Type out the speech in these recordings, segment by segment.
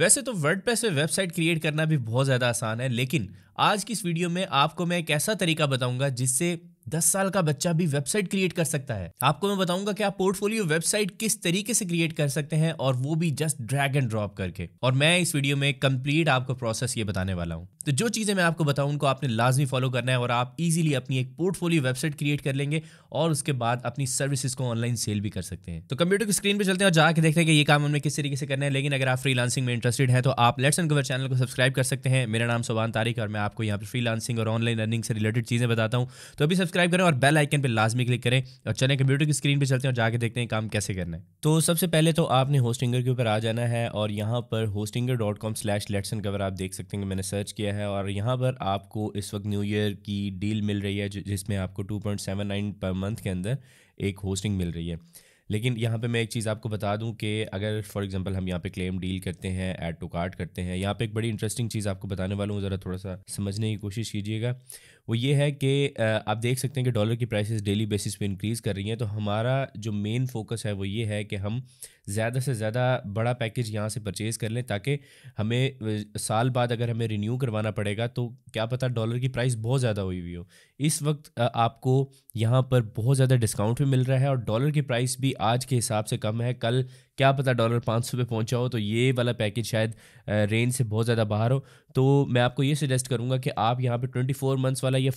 वैसे तो वर्ड पे वेबसाइट क्रिएट करना भी बहुत ज़्यादा आसान है लेकिन आज की इस वीडियो में आपको मैं एक ऐसा तरीका बताऊंगा जिससे दस साल का बच्चा भी वेबसाइट क्रिएट कर सकता है आपको मैं बताऊंगा कि आप पोर्टफोलियो वेबसाइट किस तरीके से क्रिएट कर सकते हैं और वो भी जस्ट ड्रैग एंड ड्रॉप करके और मैं इस वीडियो में कंप्लीट आपको प्रोसेस ये बताने वाला हूँ तो जो चीजें मैं आपको बताऊँ उनको आपने लाजमी फॉलो करना है और आप इजिली अपनी एक पोर्टफोलियो वेबसाइट क्रिएट कर लेंगे और उसके बाद अपनी सर्विसेज को ऑनलाइन सेल भी कर सकते हैं तो कंप्यूटर की स्क्रीन पर चलते हैं और जाकर देखते हैं कि ये काम हमें किस तरीके से करना है लेकिन अगर आप लांसिंग में इंटरेस्टेड है तो आप लेट्स एंड कवर चैनल को सब्सक्राइब कर सकते हैं मेरा नाम सुबान तारिक और मैं आपको यहाँ पर फ्री और ऑनलाइन अर्निंग से रिलेटेड चीजें बताता हूँ तो अभी सब्सक्राइब करें और बेल आइकन पर लाजमी क्लिक करें और चलें कंप्यूटर की स्क्रीन पर चलते हैं और जाके देखते हैं काम कैसे करना है तो सबसे पहले तो आपने होस्टिंगर के ऊपर आ जाना है और यहाँ पर Hostinger dot com slash let's and cover आप देख सकते हैं मैंने सर्च किया है और यहाँ पर आपको इस वक्त न्यू ईयर की डील मिल रही है जिसमें आपको two point seven nine per month के अंदर एक होस्टिंग मिल रही है लेकिन यहाँ पे मैं एक चीज़ आपको बता दूँ कि अगर फॉर एग्जांपल हम यहाँ पे क्लेम डील करते हैं ऐड टू कार्ट करते हैं यहाँ पे एक बड़ी इंटरेस्टिंग चीज़ आपको बताने वाला हूँ ज़रा थोड़ा सा समझने की कोशिश कीजिएगा वो ये है कि आप देख सकते हैं कि डॉलर की प्राइसेस डेली बेसिस पे इंक्रीज़ कर रही हैं तो हमारा जो मेन फोकस है वो ये है कि हम ज़्यादा से ज़्यादा बड़ा पैकेज यहाँ से परचेज़ कर लें ताकि हमें साल बाद अगर हमें रिन्यू करवाना पड़ेगा तो क्या पता डॉलर की प्राइस बहुत ज़्यादा हुई हुई हो इस वक्त आपको यहाँ पर बहुत ज़्यादा डिस्काउंट भी मिल रहा है और डॉलर की प्राइस भी आज के हिसाब से कम है कल क्या पता डॉलर पाँच सौ पे पहुँचा हो तो ये वाला पैकेज शायद रेंज से बहुत ज़्यादा बाहर हो तो मैं आपको ये सजेस्ट करूँगा कि आप यहाँ पे फोर मंथ्स वाला या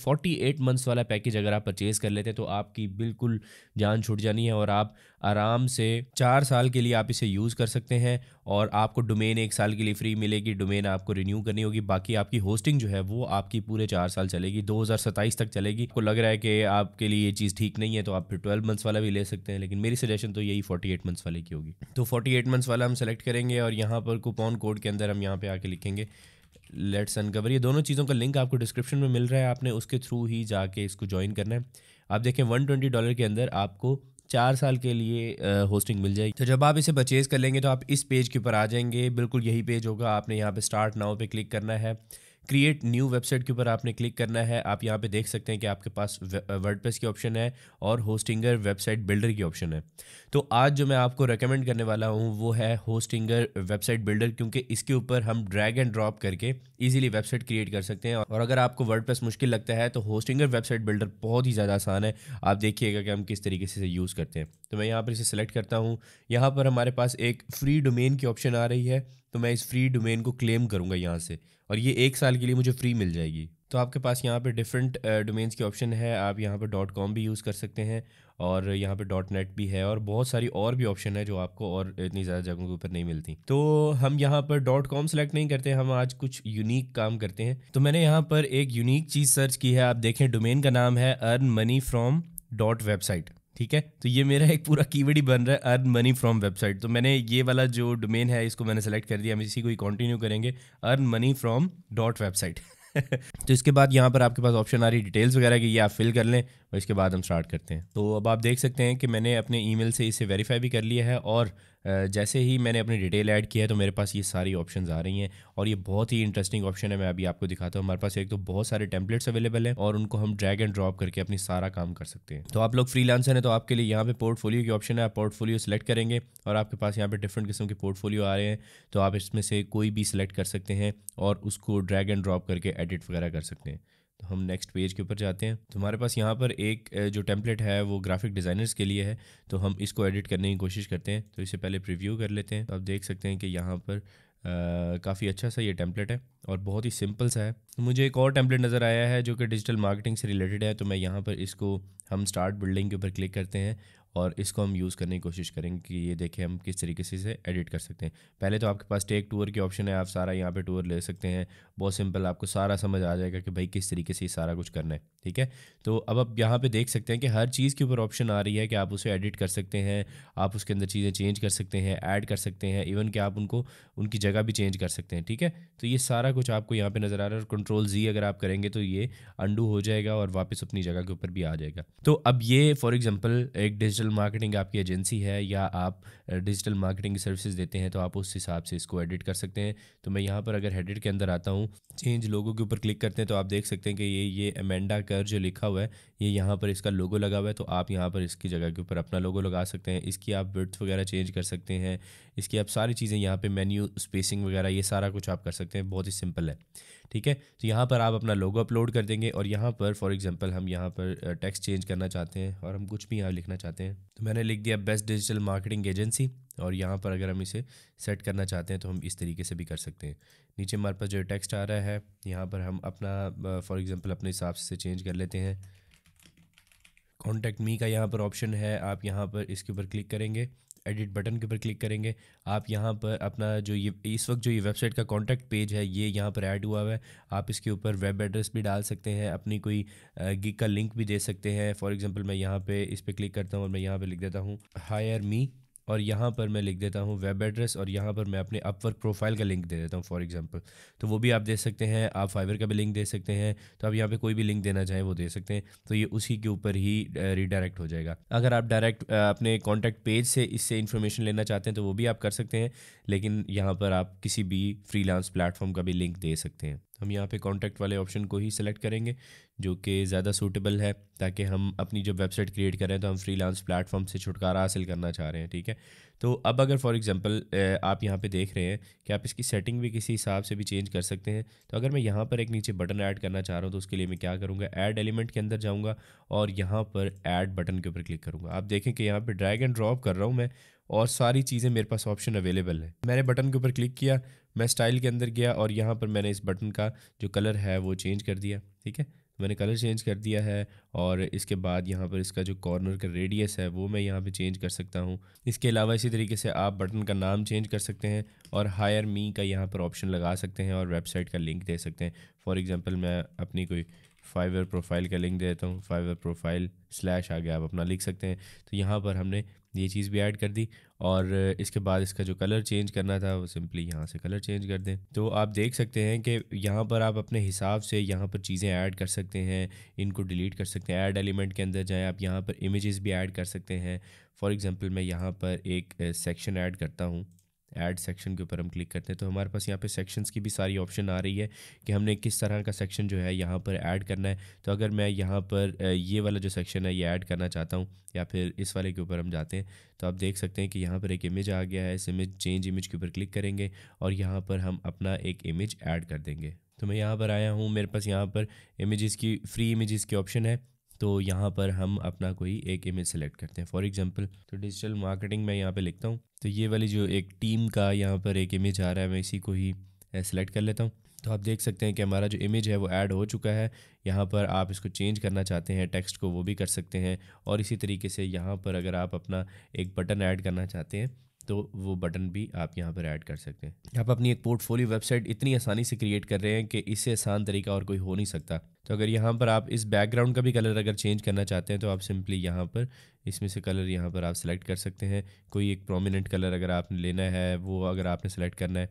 एट मंथ्स वाला पैकेज अगर आप परचेज़ कर लेते हैं तो आपकी बिल्कुल जान छूट जानी है और आप आराम से चार साल के लिए आप इसे यूज़ कर सकते हैं और आपको डोमेन एक साल के लिए फ्री मिलेगी डोमेन आपको रिन्यू करनी होगी बाकी आपकी होस्टिंग जो है वो आपकी पूरे चार साल चलेगी दो तक चलेगी आपको लग रहा है कि आपके लिए ये चीज़ ठीक नहीं है तो आप फिर ट्वेल्व मंथ्स वाला भी ले सकते हैं लेकिन मेरी सजेशन तो यही फोर्टी मंथ्स वाले की होगी तो फोर्टी मंथ्स वाला हम सेलेक्ट करेंगे और यहाँ पर कूपन कोड के अंदर हम यहाँ पर आके लिखेंगे लेट्स अनकवर ये दोनों चीज़ों का लिंक आपको डिस्क्रिप्शन में मिल रहा है आपने उसके थ्रू ही जाके इसको ज्वाइन करना है आप देखें 120 डॉलर के अंदर आपको चार साल के लिए होस्टिंग मिल जाएगी तो जब आप इसे परचेज़ कर लेंगे तो आप इस पेज के ऊपर आ जाएंगे बिल्कुल यही पेज होगा आपने यहाँ पे स्टार्ट नाउ पे क्लिक करना है क्रिएट न्यू वेबसाइट के ऊपर आपने क्लिक करना है आप यहाँ पे देख सकते हैं कि आपके पास वर्ड की ऑप्शन है और होस्टिंगर वेबसाइट बिल्डर की ऑप्शन है तो आज जो मैं आपको रिकमेंड करने वाला हूँ वो है होस्टिंगर वेबसाइट बिल्डर क्योंकि इसके ऊपर हम ड्रैग एंड ड्रॉप करके ईजिली वेबसाइट क्रिएट कर सकते हैं और अगर आपको वर्ड मुश्किल लगता है तो होस्टिंगर वेबसाइट बिल्डर बहुत ही ज़्यादा आसान है आप देखिएगा कि हम किस तरीके से इसे यूज़ करते हैं तो मैं यहाँ पर इसे सेलेक्ट करता हूँ यहाँ पर हमारे पास एक फ्री डोमेन की ऑप्शन आ रही है तो मैं इस फ्री डोमेन को क्लेम करूँगा यहाँ से और ये एक साल के लिए मुझे फ्री मिल जाएगी तो आपके पास यहाँ पे डिफरेंट डोमेन्स uh, की ऑप्शन है आप यहाँ पे डॉट कॉम भी यूज़ कर सकते हैं और यहाँ पे डॉट नेट भी है और बहुत सारी और भी ऑप्शन है जो आपको और इतनी ज़्यादा जगहों के ऊपर नहीं मिलती तो हम यहाँ पर डॉट कॉम सेलेक्ट नहीं करते हम आज कुछ यूनिक काम करते हैं तो मैंने यहाँ पर एक यूनिक चीज़ सर्च की है आप देखें डोमेन का नाम है earn money from dot website ठीक है तो ये मेरा एक पूरा कीवर्ड ही बन रहा है अर्न मनी फ्रॉम वेबसाइट तो मैंने ये वाला जो डोमेन है इसको मैंने सेलेक्ट कर दिया हम इसी को ही कंटिन्यू करेंगे earn money from dot website तो इसके बाद यहाँ पर आपके पास ऑप्शन आ रही है डिटेल्स वगैरह की ये आप फिल कर लें और इसके बाद हम स्टार्ट करते हैं तो अब आप देख सकते हैं कि मैंने अपने ईमेल से इसे वेरीफाई भी कर लिया है और जैसे ही मैंने अपनी डिटेल ऐड किया है तो मेरे पास ये सारी ऑप्शंस आ रही हैं और ये बहुत ही इंटरेस्टिंग ऑप्शन है मैं अभी आपको दिखाता हूँ हमारे पास एक तो बहुत सारे टेम्पलेट्स अवेलेबल हैं और उनको हम ड्रैग एंड ड्रॉप करके अपनी सारा काम कर सकते हैं तो आप लोग फ्री हैं तो आपके लिए यहाँ पे पोर्टफोलियो की ऑप्शन है आप पोर्टफोलियो सेलेक्ट करेंगे और आपके पास यहाँ पर डिफरेंट किस्म के पोर्टफोलियो आ रहे हैं तो आप इसमें से कोई भी सिलेक्ट कर सकते हैं और उसको ड्रैग एंड ड्रॉप करके एडिट वगैरह कर सकते हैं तो हम नेक्स्ट पेज के ऊपर जाते हैं तो हमारे पास यहाँ पर एक जो टेम्पलेट है वो ग्राफिक डिज़ाइनर्स के लिए है तो हम इसको एडिट करने की कोशिश करते हैं तो इसे पहले प्रिव्यू कर लेते हैं तो आप देख सकते हैं कि यहाँ पर काफ़ी अच्छा सा ये टेम्पलेट है और बहुत ही सिंपल सा है मुझे एक और टेम्पलेट नज़र आया है जो कि डिजिटल मार्केटिंग से रिलेटेड है तो मैं यहाँ पर इसको हम स्टार्ट बिल्डिंग के ऊपर क्लिक करते हैं और इसको हम यूज़ करने की कोशिश करेंगे कि ये देखें हम किस तरीके से इसे एडिट कर सकते हैं पहले तो आपके पास टेक टूर की ऑप्शन है आप सारा यहाँ पे टूर ले सकते हैं बहुत सिंपल आपको सारा समझ आ जाएगा कि भाई किस तरीके से सारा कुछ करना है ठीक है तो अब आप यहाँ पे देख सकते हैं कि हर चीज़ के ऊपर ऑप्शन आ रही है कि आप उसे एडिट कर सकते हैं आप उसके अंदर चीज़ें चेंज कर सकते हैं ऐड कर सकते हैं इवन कि आप उनको उनकी जगह भी चेंज कर सकते हैं ठीक है तो ये सारा कुछ आपको यहाँ पे नज़र आ रहा है और कंट्रोल जी अगर आप करेंगे तो ये अंडू हो जाएगा और वापस अपनी जगह के ऊपर भी आ जाएगा तो अब ये फॉर एग्जांपल एक डिजिटल मार्केटिंग आपकी एजेंसी है या आप डिजिटल मार्केटिंग सर्विसेज देते हैं तो आप उस हिसाब से इसको एडिट कर सकते हैं तो मैं यहाँ पर अगर हेडिट के अंदर आता हूँ चेंज लोगों के ऊपर क्लिक करते हैं तो आप देख सकते हैं कि ये ये एमेंडा कर जो लिखा हुआ है ये यहाँ पर इसका लोगो लगा हुआ है तो आप यहाँ पर इसकी जगह के ऊपर अपना लोगो लगा सकते हैं इसकी आप बर्थ वगैरह चेंज कर सकते हैं इसकी आप सारी चीज़ें यहाँ पर मेन्यू स्पेसिंग वगैरह ये सारा कुछ आप कर सकते हैं बहुत ही सिंपल है ठीक है तो यहाँ पर आप अपना लोगो अपलोड कर देंगे और यहाँ पर फॉर एग्जांपल हम यहाँ पर टेक्स्ट चेंज करना चाहते हैं और हम कुछ भी यहाँ लिखना चाहते हैं तो मैंने लिख दिया बेस्ट डिजिटल मार्केटिंग एजेंसी और यहाँ पर अगर हम इसे सेट करना चाहते हैं तो हम इस तरीके से भी कर सकते हैं नीचे हमारे पास जो टेक्स्ट आ रहा है यहाँ पर हम अपना फॉर एग्ज़ाम्पल अपने हिसाब से चेंज कर लेते हैं कॉन्टैक्ट मी का यहाँ पर ऑप्शन है आप यहाँ पर इसके ऊपर क्लिक करेंगे एडिट बटन के ऊपर क्लिक करेंगे आप यहाँ पर अपना जो ये इस वक्त जो ये वेबसाइट का कॉन्टैक्ट पेज है ये यहाँ पर ऐड हुआ हुआ है आप इसके ऊपर वेब एड्रेस भी डाल सकते हैं अपनी कोई गिग का लिंक भी दे सकते हैं फॉर एग्ज़ाम्पल मैं यहाँ पर इस पर क्लिक करता हूँ और मैं यहाँ पर लिख देता हूँ हायर मी और यहाँ पर मैं लिख देता हूँ वेब एड्रेस और यहाँ पर मैं अपने अपवर्क प्रोफाइल का लिंक दे देता हूँ फॉर एग्जांपल तो वो भी आप दे सकते हैं आप फाइवर का भी लिंक दे सकते हैं तो आप यहाँ पे कोई भी लिंक देना चाहें वो दे सकते हैं तो ये उसी के ऊपर ही रिडायरेक्ट हो जाएगा अगर आप डायरेक्ट अपने कॉन्टैक्ट पेज से इससे इन्फॉर्मेशन लेना चाहते हैं तो वो भी आप कर सकते हैं लेकिन यहाँ पर आप किसी भी फ्री प्लेटफॉर्म का भी लिंक दे सकते हैं हम यहाँ पे कॉन्टैक्ट वाले ऑप्शन को ही सिलेक्ट करेंगे जो कि ज़्यादा सूटेबल है ताकि हम अपनी जब वेबसाइट क्रिएट करें तो हम फ्रीलांस प्लेटफॉर्म से छुटकारा हासिल करना चाह रहे हैं ठीक है तो अब अगर फॉर एग्जांपल आप यहाँ पे देख रहे हैं कि आप इसकी सेटिंग भी किसी हिसाब से भी चेंज कर सकते हैं तो अगर मैं यहाँ पर एक नीचे बटन ऐड करना चाह रहा हूँ तो उसके लिए मैं क्या करूँगा ऐड एलिमेंट के अंदर जाऊँगा और यहाँ पर ऐड बटन के ऊपर क्लिक करूँगा आप देखें कि यहाँ पर ड्रैग एंड ड्रॉप कर रहा हूँ मैं और सारी चीज़ें मेरे पास ऑप्शन अवेलेबल है मैंने बटन के ऊपर क्लिक किया मैं स्टाइल के अंदर गया और यहाँ पर मैंने इस बटन का जो कलर है वो चेंज कर दिया ठीक है मैंने कलर चेंज कर दिया है और इसके बाद यहाँ पर इसका जो कॉर्नर का रेडियस है वो मैं यहाँ पे चेंज कर सकता हूँ इसके अलावा इसी तरीके से आप बटन का नाम चेंज कर सकते हैं और हायर मी का यहाँ पर ऑप्शन लगा सकते हैं और वेबसाइट का लिंक दे सकते हैं फॉर एग्ज़ाम्पल मैं अपनी कोई फाइवर प्रोफाइल का लिंक दे देता हूँ फाइवर प्रोफाइल स्लैश आगे आप अपना लिख सकते हैं तो यहाँ पर हमने ये चीज़ भी ऐड कर दी और इसके बाद इसका जो कलर चेंज करना था वो सिंपली यहाँ से कलर चेंज कर दें तो आप देख सकते हैं कि यहाँ पर आप अपने हिसाब से यहाँ पर चीज़ें ऐड कर सकते हैं इनको डिलीट कर सकते हैं ऐड एलिमेंट के अंदर जाएँ आप यहाँ पर इमेज़ भी ऐड कर सकते हैं फॉर एग्ज़ाम्पल मैं यहाँ पर एक सेक्शन ऐड करता हूँ ऐड सेक्शन के ऊपर हम क्लिक करते हैं तो हमारे पास यहाँ पे सेक्शंस की भी सारी ऑप्शन आ रही है कि हमने किस तरह का सेक्शन जो है यहाँ पर ऐड करना है तो अगर मैं यहाँ पर ये वाला जो सेक्शन है ये ऐड करना चाहता हूँ या फिर इस वाले के ऊपर हम जाते हैं तो आप देख सकते हैं कि यहाँ पर एक इमेज आ गया है इस इमेज चेंज इमेज के ऊपर क्लिक करेंगे और यहाँ पर हम अपना एक इमेज ऐड कर देंगे तो मैं यहाँ पर आया हूँ मेरे पास यहाँ पर इमेज़ की फ्री इमेज़ की ऑप्शन है तो यहाँ पर हम अपना कोई एक इमेज सेलेक्ट करते हैं फॉर एग्जांपल तो डिजिटल मार्केटिंग मैं यहाँ पे लिखता हूँ तो ये वाली जो एक टीम का यहाँ पर एक इमेज आ रहा है मैं इसी को ही सेलेक्ट कर लेता हूँ तो आप देख सकते हैं कि हमारा जो इमेज है वो ऐड हो चुका है यहाँ पर आप इसको चेंज करना चाहते हैं टेक्स्ट को वो भी कर सकते हैं और इसी तरीके से यहाँ पर अगर आप अपना एक बटन ऐड करना चाहते हैं तो वो बटन भी आप यहाँ पर ऐड कर सकते हैं आप अपनी एक पोर्टफोलियो वेबसाइट इतनी आसानी से क्रिएट कर रहे हैं कि इससे आसान तरीका और कोई हो नहीं सकता तो अगर यहाँ पर आप इस बैकग्राउंड का भी कलर अगर चेंज करना चाहते हैं तो आप सिंपली यहाँ पर इसमें से कलर यहाँ पर आप सेलेक्ट कर सकते हैं कोई एक प्रोमिनेंट कलर अगर आपने लेना है वो अगर आपने सेलेक्ट करना है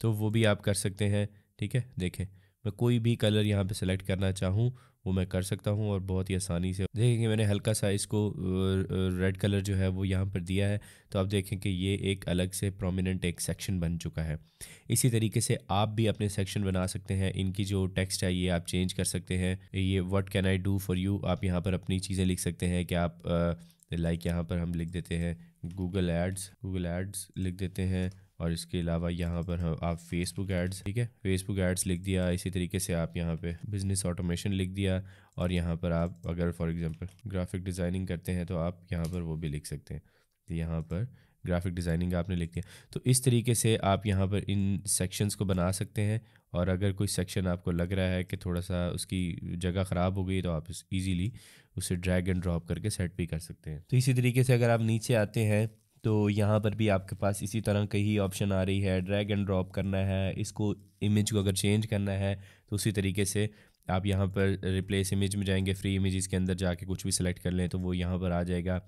तो वो भी आप कर सकते हैं ठीक है देखें मैं कोई भी कलर यहाँ पर सेलेक्ट करना चाहूँ वो मैं कर सकता हूँ और बहुत ही आसानी से देखेंगे मैंने हल्का सा इसको रेड कलर जो है वो यहाँ पर दिया है तो आप देखें कि ये एक अलग से प्रोमिनेंट एक सेक्शन बन चुका है इसी तरीके से आप भी अपने सेक्शन बना सकते हैं इनकी जो टेक्स्ट है ये आप चेंज कर सकते हैं ये what can I do for you आप यहाँ पर अपनी चीज़ें लिख सकते हैं कि आप लाइक यहाँ पर हम लिख देते हैं गूगल एड्स गूगल एड्स लिख देते हैं और इसके अलावा यहाँ पर हम आप फेसबुक एड्स ठीक है फेसबुक एड्स लिख दिया इसी तरीके से आप यहाँ पे बिजनेस ऑटोमेशन लिख दिया और यहाँ पर आप अगर फॉर एग्जांपल ग्राफिक डिज़ाइनिंग करते हैं तो आप यहाँ पर वो भी लिख सकते हैं तो यहाँ पर ग्राफिक डिज़ाइनिंग आपने लिख दिया तो इस तरीके से आप यहाँ पर इन सेक्शंस को बना सकते हैं और अगर कोई सेक्शन आपको लग रहा है कि थोड़ा सा उसकी जगह ख़राब हो गई तो आप इस ईज़िली उसे ड्रैग एंड ड्रॉप करके सेट भी कर सकते हैं तो इसी तरीके से अगर आप नीचे आते हैं तो यहाँ पर भी आपके पास इसी तरह कई ऑप्शन आ रही है ड्रैग एंड ड्रॉप करना है इसको इमेज को अगर चेंज करना है तो उसी तरीके से आप यहाँ पर रिप्लेस इमेज में जाएंगे फ्री इमेजेस के अंदर जाके कुछ भी सिलेक्ट कर लें तो वो यहाँ पर आ जाएगा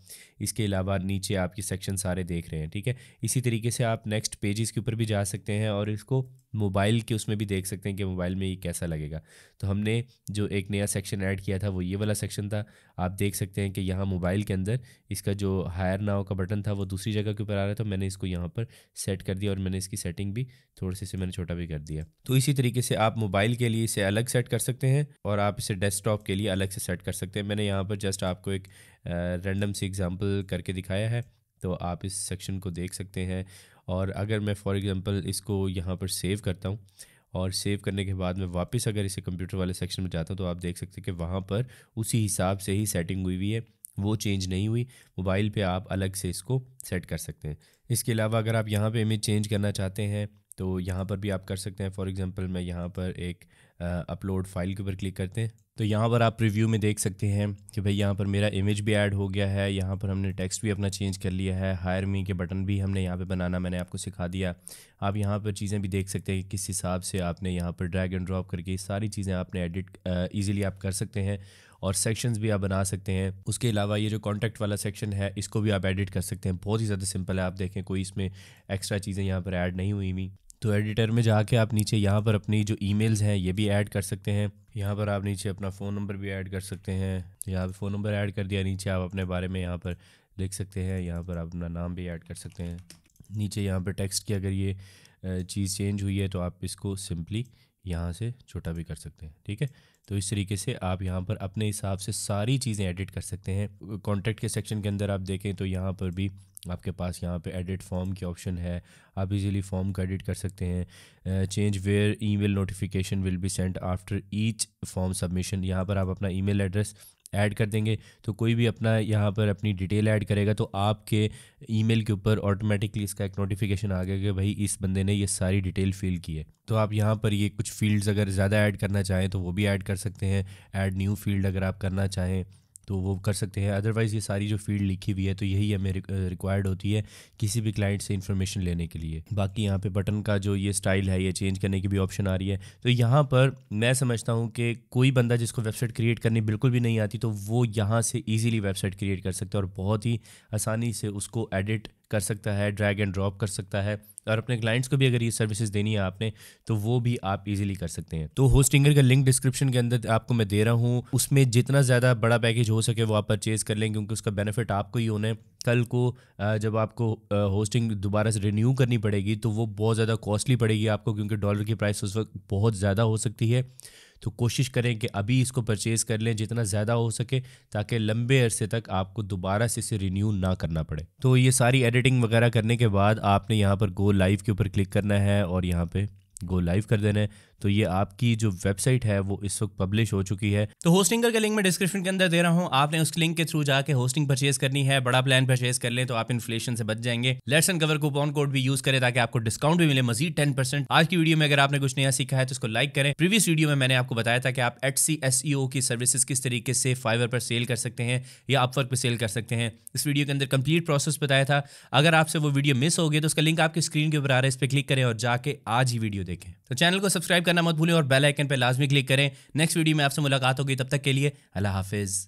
इसके अलावा नीचे आपके सेक्शन सारे देख रहे हैं ठीक है इसी तरीके से आप नेक्स्ट पेजेस के ऊपर भी जा सकते हैं और इसको मोबाइल के उसमें भी देख सकते हैं कि मोबाइल में ये कैसा लगेगा तो हमने जो एक नया सेक्शन ऐड किया था वो ये वाला सेक्शन था आप देख सकते हैं कि यहाँ मोबाइल के अंदर इसका जो हायर नाव का बटन था वो दूसरी जगह के ऊपर आ रहा था मैंने इसको यहाँ पर सेट कर दिया और मैंने इसकी सेटिंग भी थोड़े से मैंने छोटा भी कर दिया तो इसी तरीके से आप मोबाइल के लिए इसे अलग सेट कर सकते हैं और आप इसे डेस्कटॉप के लिए अलग से सेट कर सकते हैं मैंने यहाँ पर जस्ट आपको एक रैंडम सी एग्जाम्पल करके दिखाया है तो आप इस सेक्शन को देख सकते हैं और अगर मैं फॉर एग्ज़ाम्पल इसको यहाँ पर सेव करता हूँ और सेव करने के बाद मैं वापस अगर इसे कंप्यूटर वाले सेक्शन में जाता हूँ तो आप देख सकते हैं कि वहाँ पर उसी हिसाब से ही सेटिंग हुई हुई है वो चेंज नहीं हुई मोबाइल पे आप अलग से इसको सेट कर सकते हैं इसके अलावा अगर आप यहाँ पे इमेज चेंज करना चाहते हैं तो यहाँ पर भी आप कर सकते हैं फॉर एग्ज़ाम्पल मैं यहाँ पर एक अपलोड फाइल के ऊपर क्लिक करते हैं तो यहाँ पर आप रिव्यू में देख सकते हैं कि भाई यहाँ पर मेरा इमेज भी ऐड हो गया है यहाँ पर हमने टेक्स्ट भी अपना चेंज कर लिया है हायर मी के बटन भी हमने यहाँ पे बनाना मैंने आपको सिखा दिया आप यहाँ पर चीज़ें भी देख सकते हैं कि किस हिसाब से आपने यहाँ पर ड्रैग एंड ड्रॉप करके सारी चीज़ें आपने एडिट ईजिली आप कर सकते हैं और सेक्शंस भी आप बना सकते हैं उसके अलावा ये जो कॉन्टैक्ट वाला सेक्शन है इसको भी आप एडिट कर सकते हैं बहुत ही ज़्यादा सिंपल है आप देखें कोई इसमें एक्स्ट्रा चीज़ें यहाँ पर ऐड नहीं हुई हुई तो एडिटर में जाके आप नीचे यहाँ पर अपनी जो मेल्स हैं ये भी ऐड कर सकते हैं यहाँ पर आप नीचे अपना फ़ोन नंबर भी ऐड कर सकते हैं यहाँ पर फ़ोन नंबर ऐड कर दिया नीचे आप अपने बारे में यहाँ पर लिख सकते हैं यहाँ पर आप अपना नाम भी ऐड कर सकते हैं नीचे यहाँ पर टेक्स्ट की अगर ये चीज़ चेंज हुई है तो आप इसको सिंपली यहाँ से छोटा भी कर सकते हैं ठीक है तो इस तरीके से आप यहाँ पर अपने हिसाब से सारी चीज़ें एडिट कर सकते हैं कॉन्टैक्ट के सेक्शन के अंदर आप देखें तो यहाँ पर भी आपके पास यहाँ पे एडिट फॉर्म की ऑप्शन है आप इजीली फॉर्म का एडिट कर सकते हैं change where email notification will be send after each form submission यहाँ पर आप अपना ईमेल एड्रेस ऐड कर देंगे तो कोई भी अपना यहाँ पर अपनी डिटेल ऐड करेगा तो आपके ईमेल के ऊपर ऑटोमेटिकली इसका एक नोटिफिकेशन आ गया कि भाई इस बंदे ने ये सारी डिटेल फिल की है तो आप यहाँ पर ये कुछ फील्ड्स अगर ज़्यादा ऐड करना चाहें तो वो भी ऐड कर सकते हैं ऐड न्यू फील्ड अगर आप करना चाहें तो वो कर सकते हैं अदरवाइज़ ये सारी जो फील्ड लिखी हुई है तो यही हमें रिक्वायर्ड होती है किसी भी क्लाइंट से इन्फॉर्मेशन लेने के लिए बाकी यहाँ पे बटन का जो ये स्टाइल है ये चेंज करने की भी ऑप्शन आ रही है तो यहाँ पर मैं समझता हूँ कि कोई बंदा जिसको वेबसाइट क्रिएट करनी बिल्कुल भी नहीं आती तो वो यहाँ से ईजिली वेबसाइट क्रिएट कर सकता है और बहुत ही आसानी से उसको एडिट कर सकता है ड्रैग एंड ड्रॉप कर सकता है और अपने क्लाइंट्स को भी अगर ये सर्विसेज देनी है आपने तो वो भी आप इजीली कर सकते हैं तो होस्टिंगर का लिंक डिस्क्रिप्शन के अंदर आपको मैं दे रहा हूँ उसमें जितना ज़्यादा बड़ा पैकेज हो सके वो आप परचेज़ कर लें क्योंकि उसका बेनिफिट आपको ही होना है कल को जब आपको होस्टिंग दोबारा से रिन्यू करनी पड़ेगी तो वो बहुत ज़्यादा कॉस्टली पड़ेगी आपको क्योंकि डॉलर की प्राइस उस वक्त बहुत ज़्यादा हो सकती है तो कोशिश करें कि अभी इसको परचेज़ कर लें जितना ज़्यादा हो सके ताकि लंबे अरसे तक आपको दोबारा से इसे रिन्यू ना करना पड़े तो ये सारी एडिटिंग वगैरह करने के बाद आपने यहाँ पर गो लाइव के ऊपर क्लिक करना है और यहाँ पर गो लाइव कर देना है तो ये आपकी जो वेबसाइट है वो इस वक्त पब्लिश हो चुकी है तो होस्टिंगर का लिंक मैं डिस्क्रिप्शन के अंदर दे रहा हूँ आपने उस लिंक के थ्रू जाके होस्टिंग परचेज करनी है बड़ा प्लान परचेज कर ले तो आप इन्फ्लेशन से बच जाएंगे let's and cover coupon code भी यूज करें ताकि आपको डिस्काउंट भी मिले मजीद टेन परसेंट आज की वीडियो में अगर आपने कुछ नया सीखा है तो उसको लाइक करें प्रीवियस वीडियो में मैंने आपको बताया था कि आप एट सी एस ई ओ की सर्विसेज किस तरीके से फाइवर पर सेल कर सकते हैं या अपवर्क पर सेल कर सकते हैं इस वीडियो के अंदर कंप्लीट प्रोसेस बताया था अगर आपसे वो वीडियो मिस हो गई तो उसका लिंक आपकी स्क्रीन के ऊपर आ रहा है इस पर क्लिक करें और जाके आज ही वीडियो देखें तो चैनल को सब्सक्राइब करना मत भूलें और बेल आइकन पर लाजमी क्लिक करें नेक्स्ट वीडियो में आपसे मुलाकात होगी तब तक के लिए अल्लाह हाफिज़